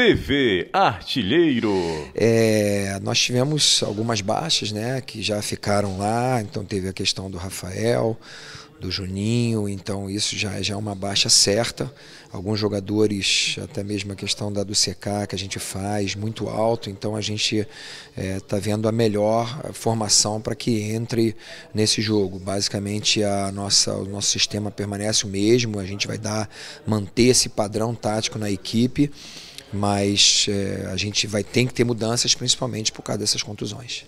TV Artilheiro. É, nós tivemos algumas baixas, né, que já ficaram lá. Então teve a questão do Rafael, do Juninho. Então isso já, já é uma baixa certa. Alguns jogadores, até mesmo a questão da do CK que a gente faz muito alto. Então a gente está é, tá vendo a melhor formação para que entre nesse jogo. Basicamente a nossa, o nosso sistema permanece o mesmo. A gente vai dar manter esse padrão tático na equipe mas é, a gente vai ter que ter mudanças principalmente por causa dessas contusões.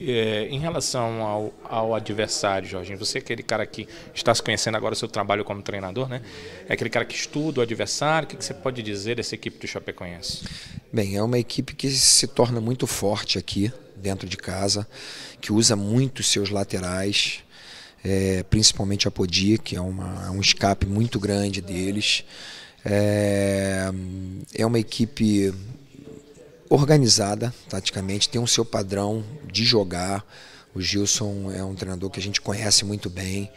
É, em relação ao, ao, adversário, Jorginho, você é aquele cara que está se conhecendo agora o seu trabalho como treinador, né? É aquele cara que estuda o adversário. O que, que você pode dizer dessa equipe do Chapecoense? Bem, é uma equipe que se torna muito forte aqui dentro de casa, que usa muito seus laterais. É, principalmente a Podia, que é, uma, é um escape muito grande deles. É, é uma equipe organizada, taticamente, tem o um seu padrão de jogar. O Gilson é um treinador que a gente conhece muito bem.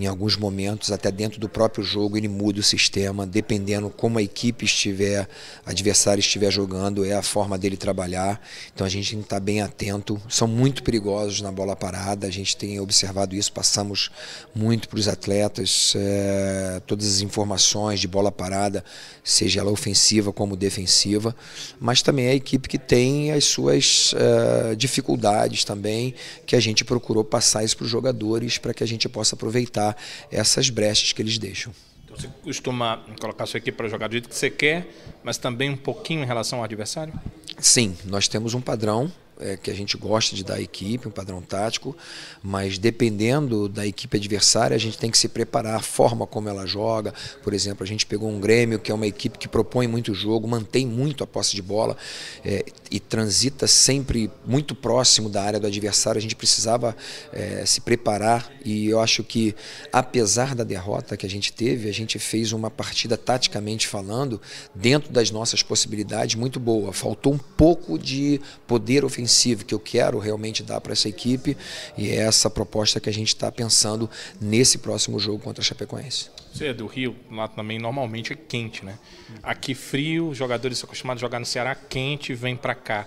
Em alguns momentos, até dentro do próprio jogo, ele muda o sistema, dependendo como a equipe estiver, adversário estiver jogando, é a forma dele trabalhar. Então a gente tem que estar bem atento. São muito perigosos na bola parada, a gente tem observado isso, passamos muito para os atletas é, todas as informações de bola parada, seja ela ofensiva como defensiva, mas também é a equipe que tem as suas é, dificuldades também, que a gente procurou passar isso para os jogadores para que a gente possa aproveitar aproveitar essas brechas que eles deixam. Então você costuma colocar sua equipe para jogar do jeito que você quer, mas também um pouquinho em relação ao adversário? Sim, nós temos um padrão é, que a gente gosta de dar à equipe, um padrão tático, mas dependendo da equipe adversária, a gente tem que se preparar, a forma como ela joga. Por exemplo, a gente pegou um Grêmio, que é uma equipe que propõe muito jogo, mantém muito a posse de bola é, e transita sempre muito próximo da área do adversário. A gente precisava é, se preparar e eu acho que, apesar da derrota que a gente teve, a gente fez uma partida taticamente falando, dentro das nossas possibilidades, muito boa. Faltou um pouco de poder ofensivo que eu quero realmente dar para essa equipe e é essa proposta que a gente está pensando nesse próximo jogo contra a Chapecoense. Você é do Rio, lá também normalmente é quente, né? Aqui frio, jogadores acostumados a jogar no Ceará quente, vem para cá.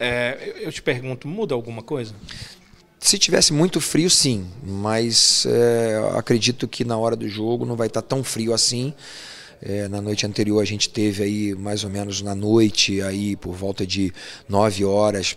É, eu te pergunto, muda alguma coisa? Se tivesse muito frio, sim, mas é, acredito que na hora do jogo não vai estar tá tão frio assim. É, na noite anterior a gente teve aí mais ou menos na noite aí por volta de 9 horas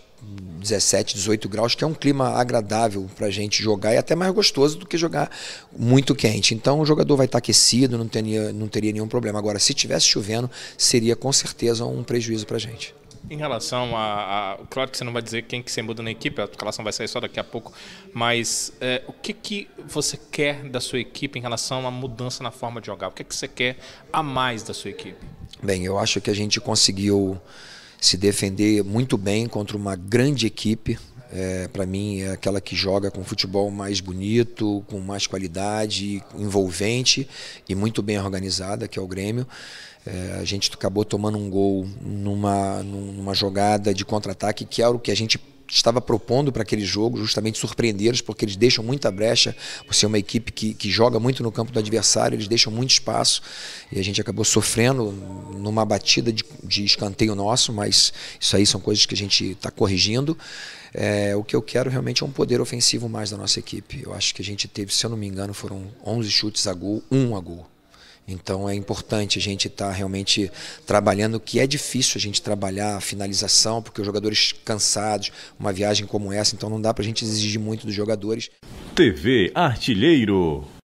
17, 18 graus, que é um clima agradável para a gente jogar e até mais gostoso do que jogar muito quente. Então o jogador vai estar aquecido, não teria, não teria nenhum problema. Agora, se tivesse chovendo, seria com certeza um prejuízo para a gente em relação a, a, Claro que você não vai dizer quem que você muda na equipe, a relação vai sair só daqui a pouco, mas é, o que, que você quer da sua equipe em relação à mudança na forma de jogar? O que, que você quer a mais da sua equipe? Bem, eu acho que a gente conseguiu se defender muito bem contra uma grande equipe é, para mim é aquela que joga com futebol mais bonito, com mais qualidade, envolvente e muito bem organizada, que é o Grêmio. É, a gente acabou tomando um gol numa, numa jogada de contra-ataque que era o que a gente estava propondo para aquele jogo, justamente surpreendê-los, porque eles deixam muita brecha, por ser é uma equipe que, que joga muito no campo do adversário, eles deixam muito espaço, e a gente acabou sofrendo numa batida de, de escanteio nosso, mas isso aí são coisas que a gente está corrigindo. É, o que eu quero realmente é um poder ofensivo mais da nossa equipe. Eu acho que a gente teve, se eu não me engano, foram 11 chutes a gol, um a gol. Então é importante a gente estar tá realmente trabalhando, que é difícil a gente trabalhar a finalização, porque os jogadores cansados, uma viagem como essa, então não dá para a gente exigir muito dos jogadores. TV Artilheiro